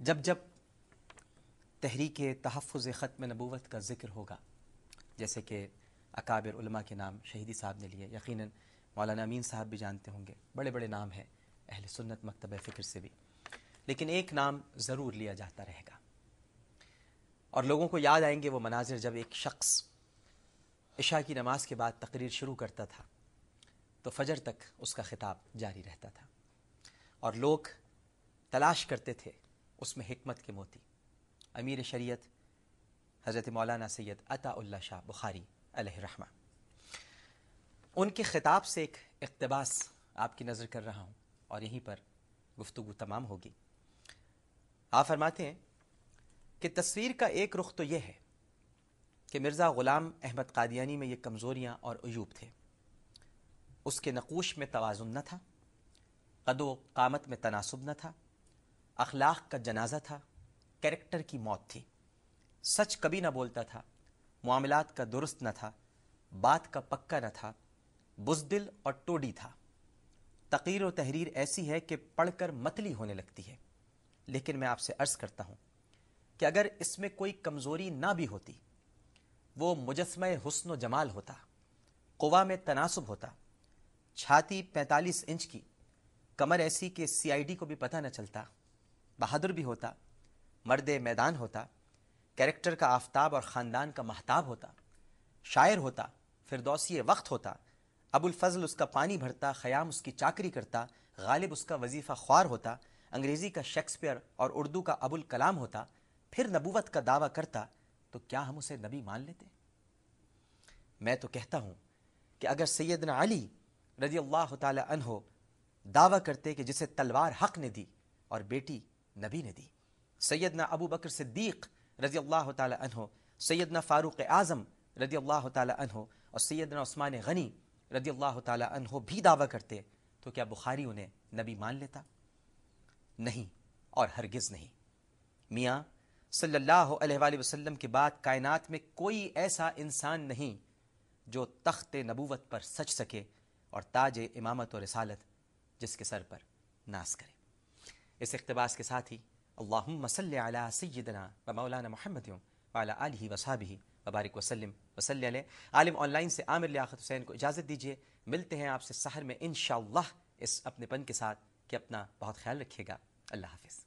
जब जब तहरीक तहफ़ में नबूवत का ज़िक्र होगा जैसे कि अकाबिर के नाम शहीदी साहब ने लिए यकीन मौलाना अमीन साहब भी जानते होंगे बड़े बड़े नाम हैं अहल सुन्नत मकतब फ़िक्र से भी लेकिन एक नाम ज़रूर लिया जाता रहेगा और लोगों को याद आएंगे वो मनाजिर जब एक शख्स इशा की नमाज के बाद तकरीर शुरू करता था तो फजर तक उसका ख़िताब जारी रहता था और लोग तलाश करते थे उसमें हमत के मोती अमीर शरीत हज़रत मौलाना सैद अता शाह बुखारी रहमा उनके ख़िताब से एक इकतबास आपकी नज़र कर रहा हूँ और यहीं पर गुफ्तु तमाम होगी आप फरमाते हैं कि तस्वीर का एक रुख तो यह है कि मिर्ज़ा ग़ुलाम अहमद कादियानी में ये कमज़ोरियाँ और अयूब थे उसके नकूश में तोज़ुन न था कदो कामत में तनासब न था अखलाक का जनाजा था कैरेक्टर की मौत थी सच कभी ना बोलता था मामलात का दुरुस्त न था बात का पक्का न था बुजदिल और टोडी था तकीर व तहरीर ऐसी है कि पढ़कर मतली होने लगती है लेकिन मैं आपसे अर्ज़ करता हूँ कि अगर इसमें कोई कमज़ोरी ना भी होती वो मुजस्म हसन व जमाल होता कोवा में तनासब होता छाती 45 इंच की कमर ऐसी कि सीआईडी को भी पता न चलता बहादुर भी होता मर्द मैदान होता कैरेक्टर का आफ्ताब और ख़ानदान का महताब होता शायर होता फिर दौसी वक्त होता अबुलफजल उसका पानी भरता ख़याम उसकी चाकरी करता गालिब उसका वजीफ़ा ख्वार होता अंग्रेज़ी का शेक्सपियर और उर्दू का अबुल कलाम होता फिर नबूवत का दावा करता तो क्या हम उसे नबी मान लेते मैं तो कहता हूँ कि अगर सैदना अली रजी अल्लाह हो दावा करते कि जिसे तलवार हक ने दी और बेटी नबी ने दी सैदना अबू बकर सिद्दीक रजी अल्लाह तहो सैदना फ़ारूक आज़म रजी अल्लाह तहो और सैदना उस्मान गनी रजी अल्लाह तहो भी दावा करते तो क्या बुखारी उन्हें नबी मान लेता नहीं और हरगिज़ नहीं मियाँ सल्ला वसलम के बाद कायनत में कोई ऐसा इंसान नहीं जो तख्त नबूवत पर सच सके और ताज इमामत और रसालत जिसके सर पर नास करे इस इकतबास के साथ ही अल्लाम सल सैदना व मौलाना मोहम्मद वाली वसाबी वबारिक वसलम वसल आलिम ऑनलाइन से आमिर लियात हुसैन को इजाज़त दीजिए मिलते हैं आपसे शहर में इन इस अपनेपन के साथ कि अपना बहुत ख्याल रखिएगा अल्लाह हाफिज़